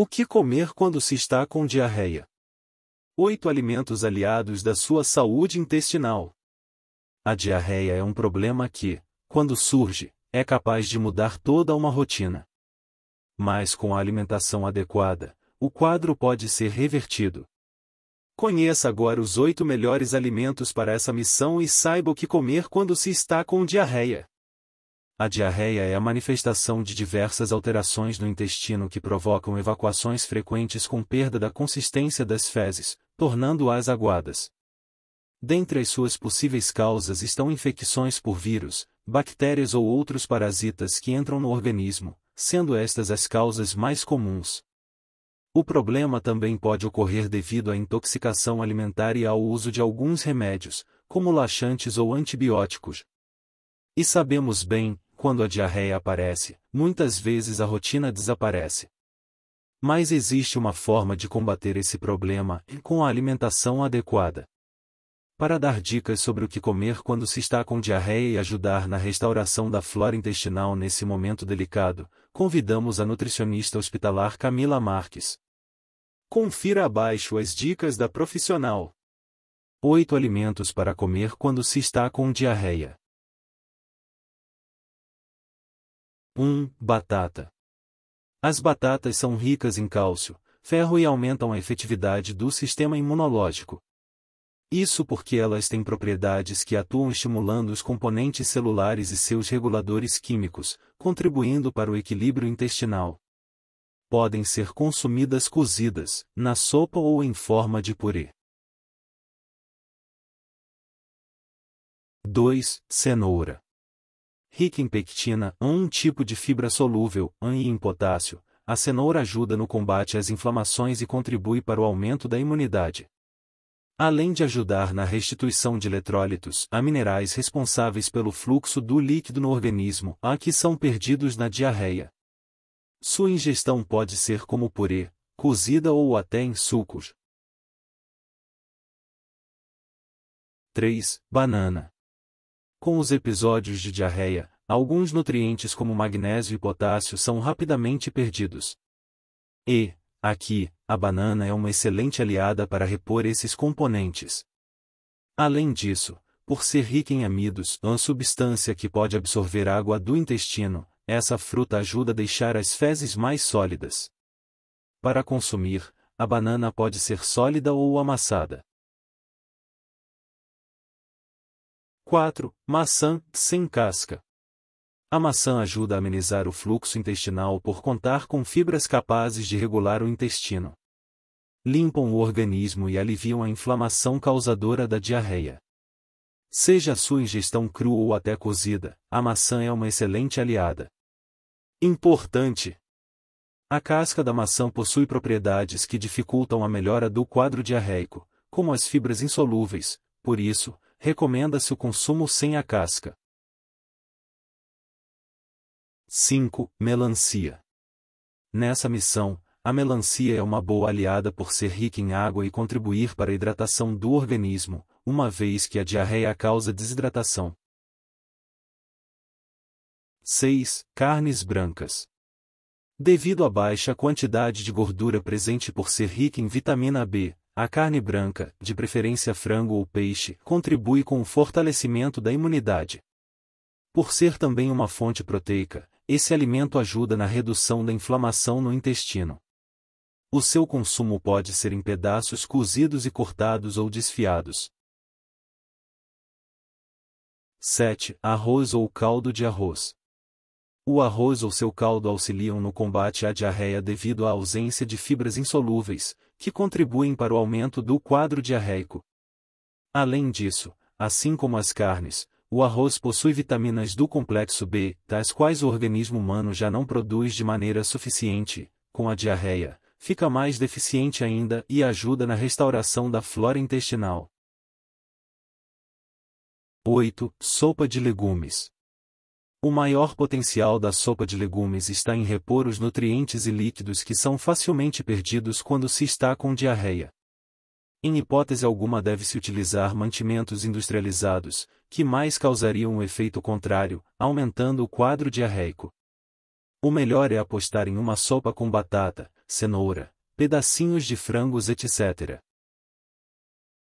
O que comer quando se está com diarreia? Oito alimentos aliados da sua saúde intestinal. A diarreia é um problema que, quando surge, é capaz de mudar toda uma rotina. Mas com a alimentação adequada, o quadro pode ser revertido. Conheça agora os oito melhores alimentos para essa missão e saiba o que comer quando se está com diarreia. A diarreia é a manifestação de diversas alterações no intestino que provocam evacuações frequentes com perda da consistência das fezes, tornando-as aguadas. Dentre as suas possíveis causas estão infecções por vírus, bactérias ou outros parasitas que entram no organismo, sendo estas as causas mais comuns. O problema também pode ocorrer devido à intoxicação alimentar e ao uso de alguns remédios, como laxantes ou antibióticos. E sabemos bem, quando a diarreia aparece, muitas vezes a rotina desaparece. Mas existe uma forma de combater esse problema, com a alimentação adequada. Para dar dicas sobre o que comer quando se está com diarreia e ajudar na restauração da flora intestinal nesse momento delicado, convidamos a nutricionista hospitalar Camila Marques. Confira abaixo as dicas da profissional. 8 alimentos para comer quando se está com diarreia. 1. Batata. As batatas são ricas em cálcio, ferro e aumentam a efetividade do sistema imunológico. Isso porque elas têm propriedades que atuam estimulando os componentes celulares e seus reguladores químicos, contribuindo para o equilíbrio intestinal. Podem ser consumidas cozidas, na sopa ou em forma de purê. 2. Cenoura. Rica em pectina, um tipo de fibra solúvel, AN e em potássio, a cenoura ajuda no combate às inflamações e contribui para o aumento da imunidade. Além de ajudar na restituição de eletrólitos, há minerais responsáveis pelo fluxo do líquido no organismo, a que são perdidos na diarreia. Sua ingestão pode ser como purê, cozida ou até em sucos. 3. Banana. Com os episódios de diarreia, alguns nutrientes como magnésio e potássio são rapidamente perdidos. E, aqui, a banana é uma excelente aliada para repor esses componentes. Além disso, por ser rica em amidos, uma substância que pode absorver água do intestino, essa fruta ajuda a deixar as fezes mais sólidas. Para consumir, a banana pode ser sólida ou amassada. 4. Maçã, sem casca. A maçã ajuda a amenizar o fluxo intestinal por contar com fibras capazes de regular o intestino. Limpam o organismo e aliviam a inflamação causadora da diarreia. Seja a sua ingestão crua ou até cozida, a maçã é uma excelente aliada. Importante! A casca da maçã possui propriedades que dificultam a melhora do quadro diarreico, como as fibras insolúveis, por isso, recomenda-se o consumo sem a casca. 5. Melancia. Nessa missão, a melancia é uma boa aliada por ser rica em água e contribuir para a hidratação do organismo, uma vez que a diarreia é causa desidratação. 6. Carnes brancas. Devido à baixa quantidade de gordura presente por ser rica em vitamina B, a carne branca, de preferência frango ou peixe, contribui com o fortalecimento da imunidade. Por ser também uma fonte proteica, esse alimento ajuda na redução da inflamação no intestino. O seu consumo pode ser em pedaços cozidos e cortados ou desfiados. 7. Arroz ou caldo de arroz. O arroz ou seu caldo auxiliam no combate à diarreia devido à ausência de fibras insolúveis, que contribuem para o aumento do quadro diarreico. Além disso, assim como as carnes, o arroz possui vitaminas do complexo B, das quais o organismo humano já não produz de maneira suficiente, com a diarreia, fica mais deficiente ainda e ajuda na restauração da flora intestinal. 8. Sopa de legumes. O maior potencial da sopa de legumes está em repor os nutrientes e líquidos que são facilmente perdidos quando se está com diarreia. Em hipótese alguma deve-se utilizar mantimentos industrializados, que mais causariam um efeito contrário, aumentando o quadro diarreico. O melhor é apostar em uma sopa com batata, cenoura, pedacinhos de frangos etc.